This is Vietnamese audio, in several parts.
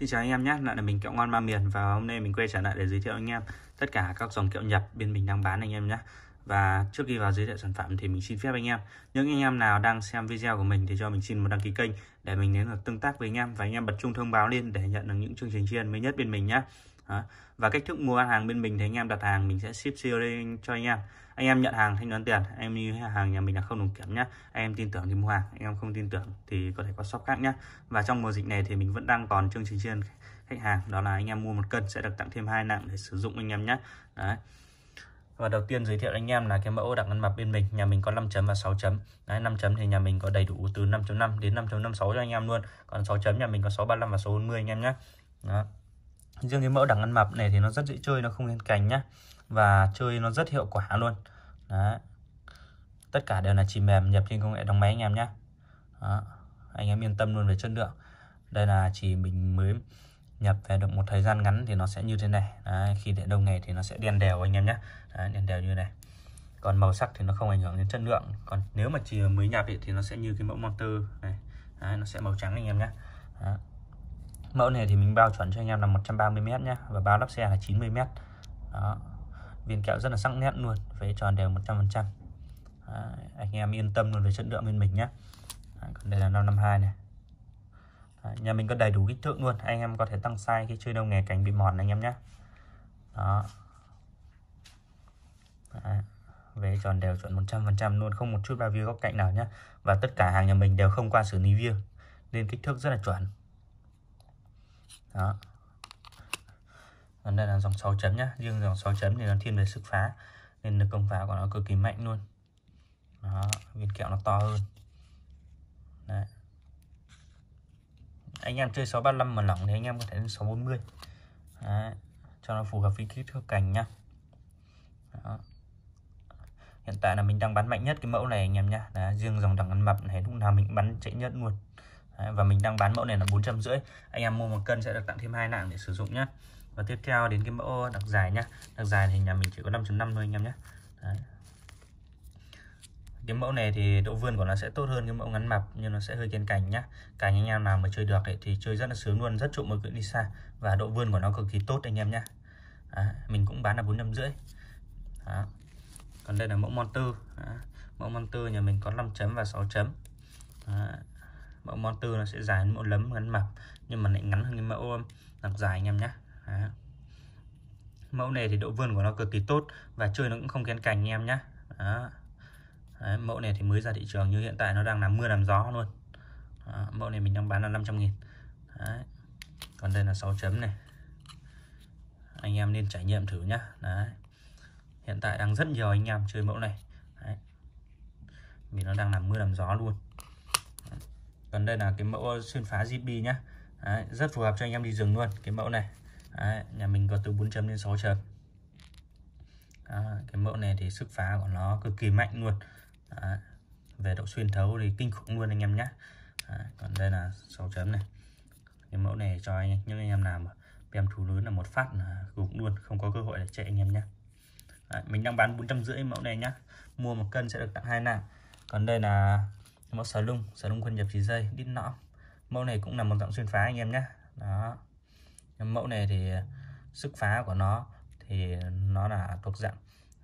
Xin chào anh em nhé, lại là mình kẹo ngon ba miền và hôm nay mình quay trở lại để giới thiệu anh em tất cả các dòng kẹo nhập bên mình đang bán anh em nhé. Và trước khi vào giới thiệu sản phẩm thì mình xin phép anh em Những anh em nào đang xem video của mình thì cho mình xin một đăng ký kênh Để mình đến được tương tác với anh em Và anh em bật chuông thông báo lên để nhận được những chương trình chiên mới nhất bên mình nhé và cách thức mua hàng bên mình thì anh em đặt hàng mình sẽ ship COD cho anh em anh em nhận hàng thanh toán tiền em như hàng nhà mình là không đồng kiểm nhá em tin tưởng thì mua hàng anh em không tin tưởng thì có thể có shop khác nhá và trong mùa dịch này thì mình vẫn đang còn chương trình trên khách hàng đó là anh em mua một cân sẽ được tặng thêm hai nặng để sử dụng anh em nhé đấy và đầu tiên giới thiệu anh em là cái mẫu đặt ngân mập bên mình nhà mình có 5 chấm và 6 chấm đấy 5 chấm thì nhà mình có đầy đủ từ 5.5 đến 5.56 cho anh em luôn còn 6 chấm nhà mình có 635 và số 40 anh em nhé đó riêng cái mẫu đẳng ăn mập này thì nó rất dễ chơi nó không lên cành nhá và chơi nó rất hiệu quả luôn đó tất cả đều là chỉ mềm nhập trên công nghệ đóng máy anh em nhé anh em yên tâm luôn về chất lượng đây là chỉ mình mới nhập về được một thời gian ngắn thì nó sẽ như thế này Đấy, khi để đông ngày thì nó sẽ đen đều anh em nhé Đấy, đen đều như này còn màu sắc thì nó không ảnh hưởng đến chất lượng còn nếu mà chỉ mới nhập thì, thì nó sẽ như cái mẫu motor này Đấy, nó sẽ màu trắng anh em nhé Đấy mẫu này thì mình bao chuẩn cho anh em là 130m nhé và bao lắp xe là 90m đó viên kẹo rất là sắc nét luôn vế tròn đều 100% à, anh em yên tâm luôn về chất lượng bên mình nhé còn đây là 552 này nhà mình có đầy đủ kích thước luôn anh em có thể tăng size khi chơi đâu nghề cảnh bị mòn anh em nhé đó à, tròn đều chuẩn 100% luôn không một chút bao view góc cạnh nào nhé và tất cả hàng nhà mình đều không qua xử lý view nên kích thước rất là chuẩn đó còn đây là dòng 6 chấm nhá riêng dòng 6 chấm thì nó thiên về sức phá nên lực công phá của nó cực kỳ mạnh luôn đó viên kẹo nó to hơn đấy anh em chơi 635 mà lỏng thì anh em có thể lên 640 đấy. cho nó phù hợp với kích thước cành nhá đó. hiện tại là mình đang bắn mạnh nhất cái mẫu này anh em nhá là riêng dòng đằng ăn mập này lúc nào mình bắn chạy nhất luôn Đấy, và mình đang bán mẫu này là bốn trăm rưỡi anh em mua một cân sẽ được tặng thêm hai nặng để sử dụng nhé và tiếp theo đến cái mẫu đặc dài nhá đặc dài thì nhà mình chỉ có 5.5 thôi anh em nhé Đấy. cái mẫu này thì độ vươn của nó sẽ tốt hơn cái mẫu ngắn mập nhưng nó sẽ hơi kiên cành nhá cành anh em nào mà chơi được ấy, thì chơi rất là sướng luôn rất trụng ở cự đi xa và độ vươn của nó cực kỳ tốt anh em nhé à, mình cũng bán là bốn trăm rưỡi còn đây là mẫu mon tư mẫu mon nhà mình có 5 chấm và 6 chấm à, mẫu monster nó sẽ dài mẫu lấm ngắn mập nhưng mà lại ngắn hơn cái mẫu đặc dài anh em nhé mẫu này thì độ vươn của nó cực kỳ tốt và chơi nó cũng không kén cành anh em nhé mẫu này thì mới ra thị trường như hiện tại nó đang làm mưa làm gió luôn Đó, mẫu này mình đang bán là 500 nghìn Đấy. còn đây là 6 chấm này anh em nên trải nghiệm thử nhá Đấy. hiện tại đang rất nhiều anh em chơi mẫu này Đấy. vì nó đang làm mưa làm gió luôn còn đây là cái mẫu xuyên phá zip nhé Đấy, rất phù hợp cho anh em đi rừng luôn cái mẫu này Đấy, nhà mình có từ 4 chấm đến 6 chấm à, cái mẫu này thì sức phá của nó cực kỳ mạnh luôn Đấy, về độ xuyên thấu thì kinh khủng luôn anh em nhé Đấy, còn đây là 6 chấm này cái mẫu này cho anh những anh em làm em thú lớn là một phát là gục luôn không có cơ hội để chạy anh em nhé Đấy, mình đang bán bốn trăm rưỡi mẫu này nhá mua một cân sẽ được tặng hai nàng còn đây là mẫu xà lung xà lung quân nhập chỉ dây đít nõ, mẫu này cũng là một dạng xuyên phá anh em nhé đó mẫu này thì sức phá của nó thì nó là thuộc dạng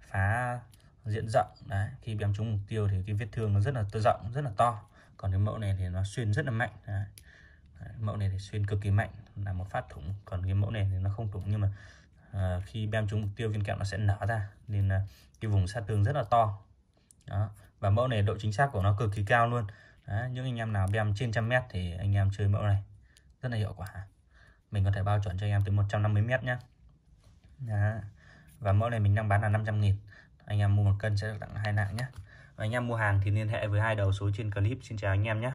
phá diện rộng đấy khi bém trúng mục tiêu thì cái vết thương nó rất là rộng rất là to còn cái mẫu này thì nó xuyên rất là mạnh đấy. Đấy, mẫu này thì xuyên cực kỳ mạnh là một phát thủng còn cái mẫu này thì nó không thủng nhưng mà uh, khi bem trúng mục tiêu viên kẹo nó sẽ nở ra nên uh, cái vùng sát thương rất là to đó. và mẫu này độ chính xác của nó cực kỳ cao luôn đó. những anh em nào bem trên trăm mét thì anh em chơi mẫu này rất là hiệu quả mình có thể bao chuẩn cho anh em tới 150 mét nhé đó. và mẫu này mình đang bán là 500 nghìn anh em mua một cân sẽ được tặng hai nạng nhé và anh em mua hàng thì liên hệ với hai đầu số trên clip xin chào anh em nhé